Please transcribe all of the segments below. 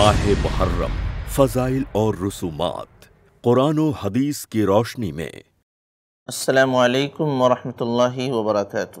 ماہ محرم فضائل اور رسومات قرآن و حدیث کی روشنی میں السلام علیکم ورحمۃ اللہ وبرکاتہ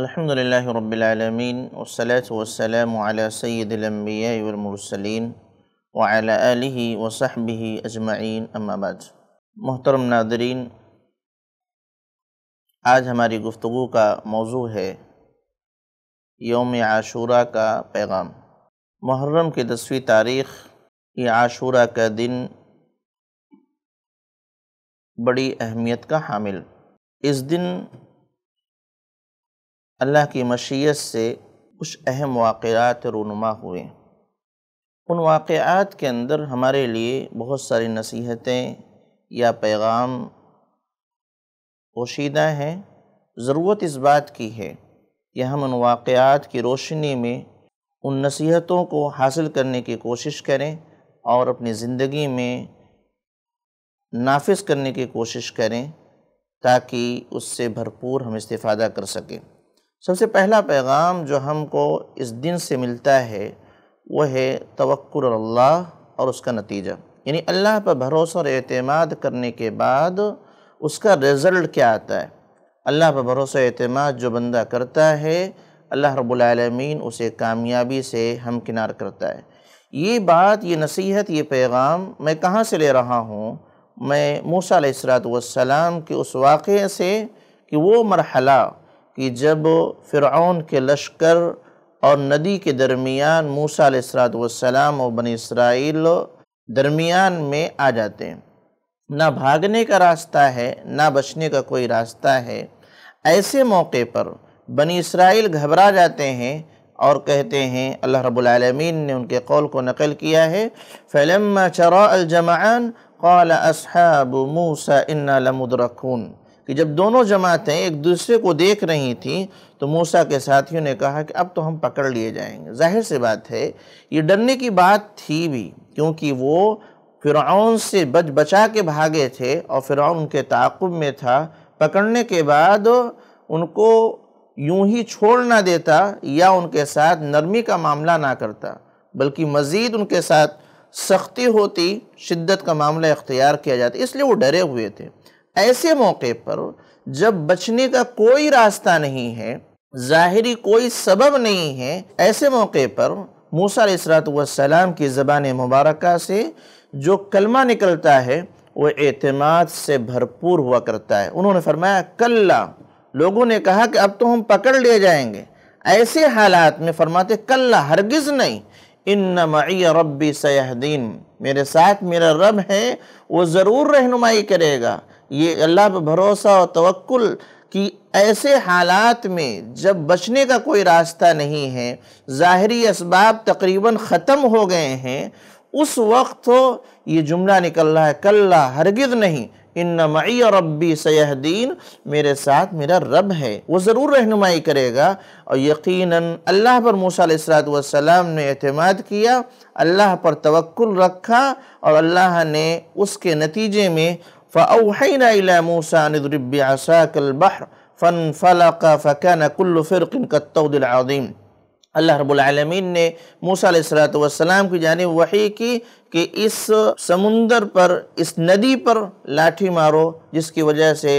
الحمد للہ رب العالمین المین والسلام سلیت سید الانبیاء والمرسلین سیدمرسل آلہ وصحبہ اجمعین اما بعد محترم ناظرین آج ہماری گفتگو کا موضوع ہے یوم عاشورہ کا پیغام محرم کی دسویں تاریخ یا عاشورہ کا دن بڑی اہمیت کا حامل اس دن اللہ کی مشیت سے کچھ اہم واقعات رونما ہوئے ان واقعات کے اندر ہمارے لیے بہت ساری نصیحتیں یا پیغام پوشیدہ ہیں ضرورت اس بات کی ہے کہ ہم ان واقعات کی روشنی میں ان نصیحتوں کو حاصل کرنے کی کوشش کریں اور اپنی زندگی میں نافذ کرنے کی کوشش کریں تاکہ اس سے بھرپور ہم استفادہ کر سکیں سب سے پہلا پیغام جو ہم کو اس دن سے ملتا ہے وہ ہے توکر اللہ اور اس کا نتیجہ یعنی اللہ پر بھروسہ اعتماد کرنے کے بعد اس کا رزلٹ کیا آتا ہے اللہ پر بھروسہ اعتماد جو بندہ کرتا ہے اللہ رب العالمین اسے کامیابی سے ہمکنار کرتا ہے یہ بات یہ نصیحت یہ پیغام میں کہاں سے لے رہا ہوں میں موسیٰ علیہ السلاۃ والسلام کے اس واقعے سے کہ وہ مرحلہ کہ جب فرعون کے لشکر اور ندی کے درمیان موسیٰ علیہ السلاۃ والسلام بنی اسرائیل درمیان میں آ جاتے ہیں نہ بھاگنے کا راستہ ہے نہ بچنے کا کوئی راستہ ہے ایسے موقع پر بنی اسرائیل گھبرا جاتے ہیں اور کہتے ہیں اللہ رب العالمین نے ان کے قول کو نقل کیا ہے چَرَاءَ الْجَمَعَانِ قَالَ أَصْحَابُ موسا إِنَّا لَمُدْرَكُونَ کہ جب دونوں جماعتیں ایک دوسرے کو دیکھ رہی تھیں تو موسیٰ کے ساتھیوں نے کہا کہ اب تو ہم پکڑ لیے جائیں گے ظاہر سی بات ہے یہ ڈرنے کی بات تھی بھی کیونکہ وہ فرعون سے بچ بچا کے بھاگے تھے اور فرعون ان کے تعاقب میں تھا پکڑنے کے بعد ان کو یوں ہی چھوڑ نہ دیتا یا ان کے ساتھ نرمی کا معاملہ نہ کرتا بلکہ مزید ان کے ساتھ سختی ہوتی شدت کا معاملہ اختیار کیا جاتا اس لیے وہ ڈرے ہوئے تھے ایسے موقع پر جب بچنے کا کوئی راستہ نہیں ہے ظاہری کوئی سبب نہیں ہے ایسے موقع پر موسیٰ علیہ السلام کی زبان مبارکہ سے جو کلمہ نکلتا ہے وہ اعتماد سے بھرپور ہوا کرتا ہے انہوں نے فرمایا کلّہ لوگوں نے کہا کہ اب تو ہم پکڑ لے جائیں گے ایسے حالات میں فرماتے کل ہرگز نہیں ان معی ربی سیاحدین میرے ساتھ میرا رب ہے وہ ضرور رہنمائی کرے گا یہ اللہ پہ بھروسہ اور توکل کی ایسے حالات میں جب بچنے کا کوئی راستہ نہیں ہے ظاہری اسباب تقریباً ختم ہو گئے ہیں اس وقت یہ جملہ نکل رہا ہے کلّہ ہرگز نہیں اِنَّ مَعِيَ رَبِّي سَيَهْدِينَ میرے ساتھ میرا رب ہے وہ ضرور رہنمائی کرے گا اور یقیناً اللہ پر موسیٰ علیہ السلام نے اعتماد کیا اللہ پر توقل رکھا اور اللہ نے اس کے نتیجے میں فَأَوْحَيْنَا إِلَى مُوسَىٰ نِذْرِبِّ عَسَاكَ الْبَحْرِ فَانْفَلَقَ فَكَانَ كُلُّ فِرْقٍ كَالْتَوْدِ الْعَظِيمِ اللہ رب العالمین نے موسیٰ علیہ السلام والسلام کی جانب وحی کی کہ اس سمندر پر اس ندی پر لاٹھی مارو جس کی وجہ سے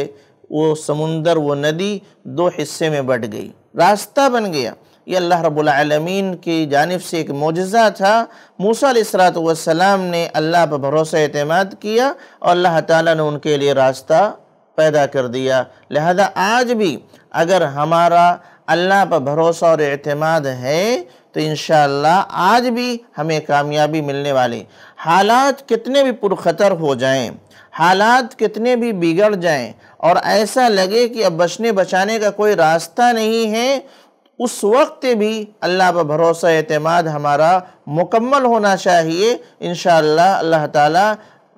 وہ سمندر وہ ندی دو حصے میں بٹ گئی راستہ بن گیا یہ اللہ رب العالمین کی جانب سے ایک معجزہ تھا موسیٰ علیہ السلام والسلام نے اللہ پر بھروسہ اعتماد کیا اور اللہ تعالیٰ نے ان کے لیے راستہ پیدا کر دیا لہذا آج بھی اگر ہمارا اللہ پر بھروسہ اور اعتماد ہے تو انشاءاللہ آج بھی ہمیں کامیابی ملنے والی حالات کتنے بھی پرخطر ہو جائیں حالات کتنے بھی بگڑ جائیں اور ایسا لگے کہ اب بچنے بچانے کا کوئی راستہ نہیں ہے اس وقت بھی اللہ پر بھروسہ اعتماد ہمارا مکمل ہونا چاہیے انشاءاللہ اللہ اللہ تعالیٰ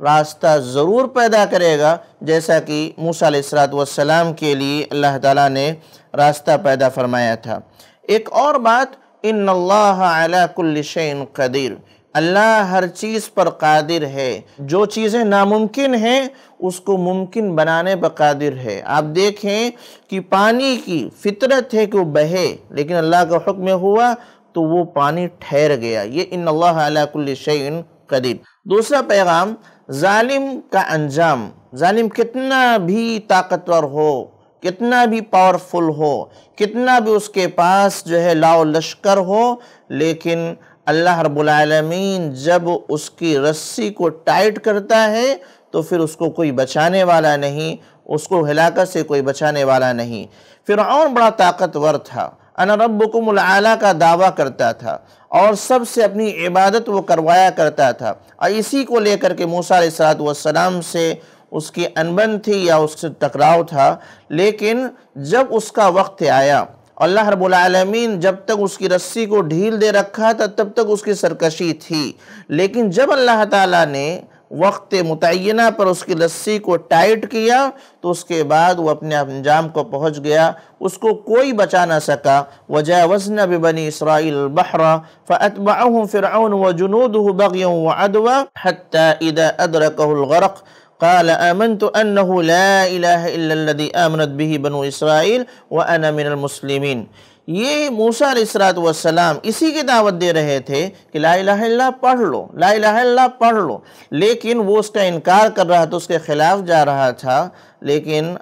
راستہ ضرور پیدا کرے گا جیسا کہ موسیٰ علیہ السلام کے لیے اللہ تعالیٰ نے راستہ پیدا فرمایا تھا ایک اور بات ان اللہ علا کل ان قدیر اللہ ہر چیز پر قادر ہے جو چیزیں ناممکن ہیں اس کو ممکن بنانے پر قادر ہے آپ دیکھیں کہ پانی کی فطرت ہے کہ وہ بہے لیکن اللہ کا حکم ہوا تو وہ پانی ٹھہر گیا یہ ان اللہ کل کلشین قدیر دوسرا پیغام ظالم کا انجام ظالم کتنا بھی طاقتور ہو کتنا بھی پاورفل ہو کتنا بھی اس کے پاس جو ہے لا لشکر ہو لیکن اللہ رب العالمین جب اس کی رسی کو ٹائٹ کرتا ہے تو پھر اس کو کوئی بچانے والا نہیں اس کو ہلاکت سے کوئی بچانے والا نہیں فرعون بڑا طاقتور تھا انا ربکم العالی کا دعویٰ کرتا تھا اور سب سے اپنی عبادت وہ کروایا کرتا تھا اور اسی کو لے کر کے موسیٰ علیہ السلام سے اس کی انبن تھی یا اس سے ٹکراؤ تھا لیکن جب اس کا وقت آیا اللہ رب العالمین جب تک اس کی رسی کو ڈھیل دے رکھا تھا تب تک اس کی سرکشی تھی لیکن جب اللہ تعالیٰ نے وقت متعینہ پر اس کی لسی کو ٹائٹ کیا تو اس کے بعد وہ اپنے انجام کو پہنچ گیا اس کو کوئی بچا نہ سکا وجہ وزن بنی اسرائیل بحرا فتبا فرعون و جنود ہو بغیوں و ادوا الغرق قال آمنت أنه لا إله إلا الذي آمنت به بنو إسرائيل وأنا من المسلمين یہ علیہ اثرات والسلام اسی کی دعوت دے رہے تھے کہ لا الہ اللہ پڑھ لو لا الہ اللہ پڑھ لو لیکن وہ اس کا انکار کر رہا تھا اس کے خلاف جا رہا تھا لیکن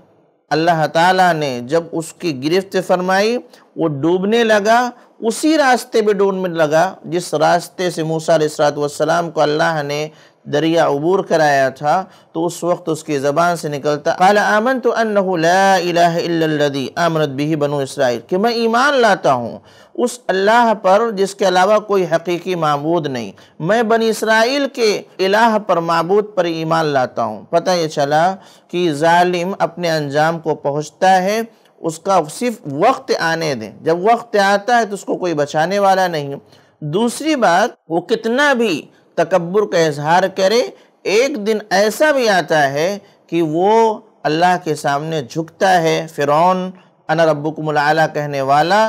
اللہ تعالیٰ نے جب اس کی گرفت فرمائی وہ ڈوبنے لگا اسی راستے پہ ڈوبنے لگا جس راستے سے موسیٰ علیہ کو اللہ نے دریا عبور کرایا تھا تو اس وقت اس کی زبان سے نکلتا قال آمنت آمنت لا الہ الا بنو اسرائیل کہ میں ایمان لاتا ہوں اس اللہ پر جس کے علاوہ کوئی حقیقی معبود نہیں میں بنی اسرائیل کے الہ پر معبود پر ایمان لاتا ہوں پتہ یہ چلا کہ ظالم اپنے انجام کو پہنچتا ہے اس کا صرف وقت آنے دیں جب وقت آتا ہے تو اس کو کوئی بچانے والا نہیں دوسری بات وہ کتنا بھی تکبر کا اظہار کرے ایک دن ایسا بھی آتا ہے کہ وہ اللہ کے سامنے جھکتا ہے فرعون انا ربکم ملالہ کہنے والا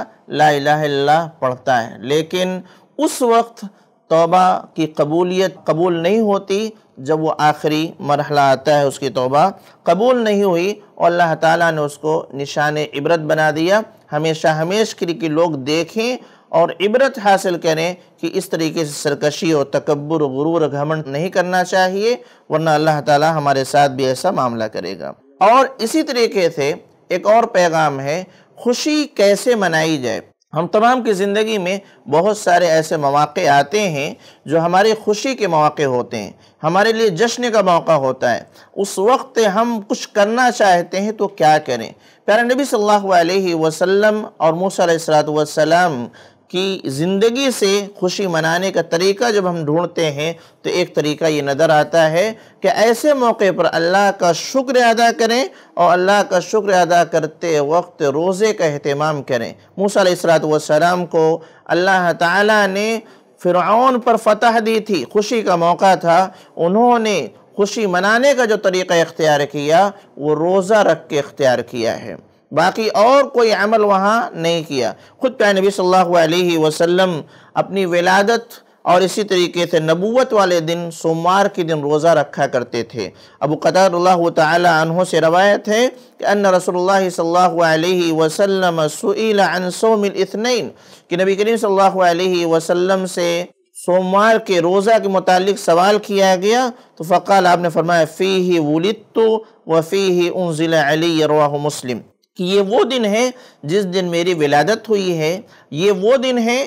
لا الہ اللہ پڑھتا ہے لیکن اس وقت توبہ کی قبولیت قبول نہیں ہوتی جب وہ آخری مرحلہ آتا ہے اس کی توبہ قبول نہیں ہوئی اور اللہ تعالیٰ نے اس کو نشان عبرت بنا دیا ہمیشہ ہمیشہ لوگ دیکھیں اور عبرت حاصل کریں کہ اس طریقے سے سرکشی اور تکبر غرور گھمن نہیں کرنا چاہیے ورنہ اللہ تعالیٰ ہمارے ساتھ بھی ایسا معاملہ کرے گا اور اسی طریقے سے ایک اور پیغام ہے خوشی کیسے منائی جائے ہم تمام کی زندگی میں بہت سارے ایسے مواقع آتے ہیں جو ہمارے خوشی کے مواقع ہوتے ہیں ہمارے لیے جشن کا موقع ہوتا ہے اس وقت ہم کچھ کرنا چاہتے ہیں تو کیا کریں پیارے نبی صلی اللہ علیہ وسلم اور موسیٰ علیہ السلام کی زندگی سے خوشی منانے کا طریقہ جب ہم ڈھونڈتے ہیں تو ایک طریقہ یہ نظر آتا ہے کہ ایسے موقع پر اللہ کا شکر ادا کریں اور اللہ کا شکر ادا کرتے وقت روزے کا اہتمام کریں موسیٰ علیہ والسلام کو اللہ تعالیٰ نے فرعون پر فتح دی تھی خوشی کا موقع تھا انہوں نے خوشی منانے کا جو طریقہ اختیار کیا وہ روزہ رکھ کے اختیار کیا ہے باقی اور کوئی عمل وہاں نہیں کیا خود پہ نبی صلی اللہ علیہ وسلم اپنی ولادت اور اسی طریقے سے نبوت والے دن سوموار کے دن روزہ رکھا کرتے تھے ابو قطع اللہ تعالی عنہ سے روایت ہے کہ کہ ان رسول اللہ اللہ صلی علیہ وسلم عن الاثنین نبی کریم صلی اللہ علیہ وسلم سے سوموار کے روزہ کے متعلق سوال کیا گیا تو فقال آپ نے فرمایا انزل علی رواہ مسلم کہ یہ وہ دن ہے جس دن میری ولادت ہوئی ہے یہ وہ دن ہے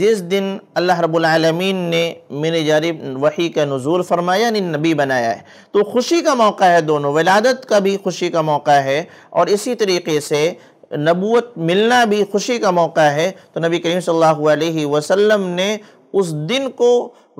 جس دن اللہ رب العالمین نے میرے جارب وحی کا نزول فرمایا یعنی نبی بنایا ہے تو خوشی کا موقع ہے دونوں ولادت کا بھی خوشی کا موقع ہے اور اسی طریقے سے نبوت ملنا بھی خوشی کا موقع ہے تو نبی کریم صلی اللہ علیہ وسلم نے اس دن کو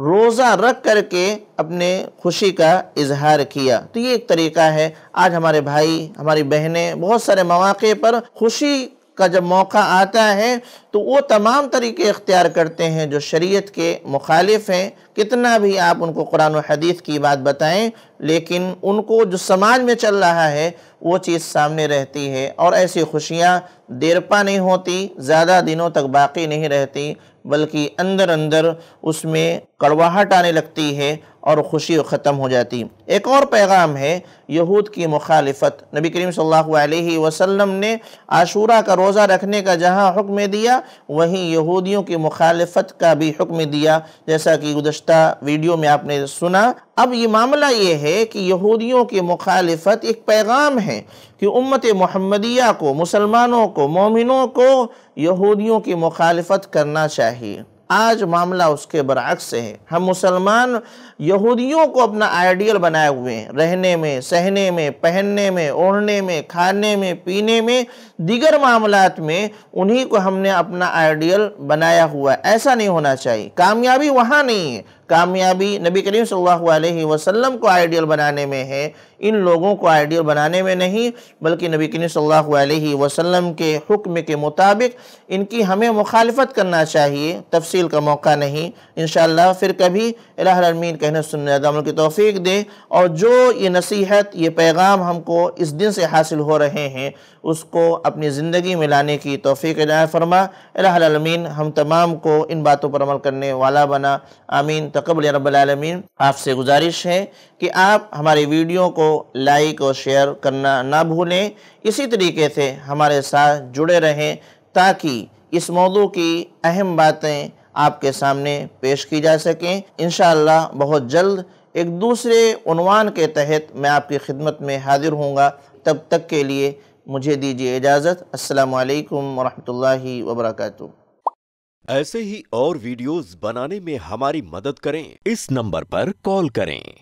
روزہ رکھ کر کے اپنے خوشی کا اظہار کیا تو یہ ایک طریقہ ہے آج ہمارے بھائی ہماری بہنیں بہت سارے مواقع پر خوشی کا جب موقع آتا ہے تو وہ تمام طریقے اختیار کرتے ہیں جو شریعت کے مخالف ہیں کتنا بھی آپ ان کو قرآن و حدیث کی بات بتائیں لیکن ان کو جو سماج میں چل رہا ہے وہ چیز سامنے رہتی ہے اور ایسی خوشیاں دیرپا نہیں ہوتی زیادہ دنوں تک باقی نہیں رہتی بلکہ اندر اندر اس میں کڑواہٹ آنے لگتی ہے اور خوشی ختم ہو جاتی ایک اور پیغام ہے یہود کی مخالفت نبی کریم صلی اللہ علیہ وسلم نے عاشورہ کا روزہ رکھنے کا جہاں حکم دیا وہیں یہودیوں کی مخالفت کا بھی حکم دیا جیسا کہ گزشتہ ویڈیو میں آپ نے سنا اب یہ معاملہ یہ ہے کہ یہودیوں کی مخالفت ایک پیغام ہے کہ امت محمدیہ کو مسلمانوں کو مومنوں کو یہودیوں کی مخالفت کرنا چاہیے آج معاملہ اس کے برعکس ہے ہم مسلمان یہودیوں کو اپنا آئیڈیل بنائے ہوئے ہیں رہنے میں سہنے میں پہننے میں اوڑھنے میں کھانے میں پینے میں دیگر معاملات میں انہی کو ہم نے اپنا آئیڈیل بنایا ہوا ہے ایسا نہیں ہونا چاہیے کامیابی وہاں نہیں ہے کامیابی نبی کریم صلی اللہ علیہ وسلم کو آئیڈیل بنانے میں ہے ان لوگوں کو آئیڈیل بنانے میں نہیں بلکہ نبی کریم صلی اللہ علیہ وسلم کے حکم کے مطابق ان کی ہمیں مخالفت کرنا چاہیے تفصیل کا موقع نہیں انشاءاللہ پھر کبھی الہ الرمین کہنے سننے سن کی توفیق دے اور جو یہ نصیحت یہ پیغام ہم کو اس دن سے حاصل ہو رہے ہیں اس کو اپنی زندگی میں لانے کی توفیق جائیں فرما الہ الرمین ہم تمام کو ان باتوں پر عمل کرنے والا بنا آمین قبل رب العالمین آپ سے گزارش ہے کہ آپ ہماری ویڈیو کو لائک اور شیئر کرنا نہ بھولیں اسی طریقے سے ہمارے ساتھ جڑے رہیں تاکہ اس موضوع کی اہم باتیں آپ کے سامنے پیش کی جا سکیں انشاءاللہ بہت جلد ایک دوسرے عنوان کے تحت میں آپ کی خدمت میں حاضر ہوں گا تب تک کے لیے مجھے دیجیے اجازت السلام علیکم ورحمۃ اللہ وبرکاتہ ایسے ہی اور ویڈیوز بنانے میں ہماری مدد کریں اس نمبر پر کال کریں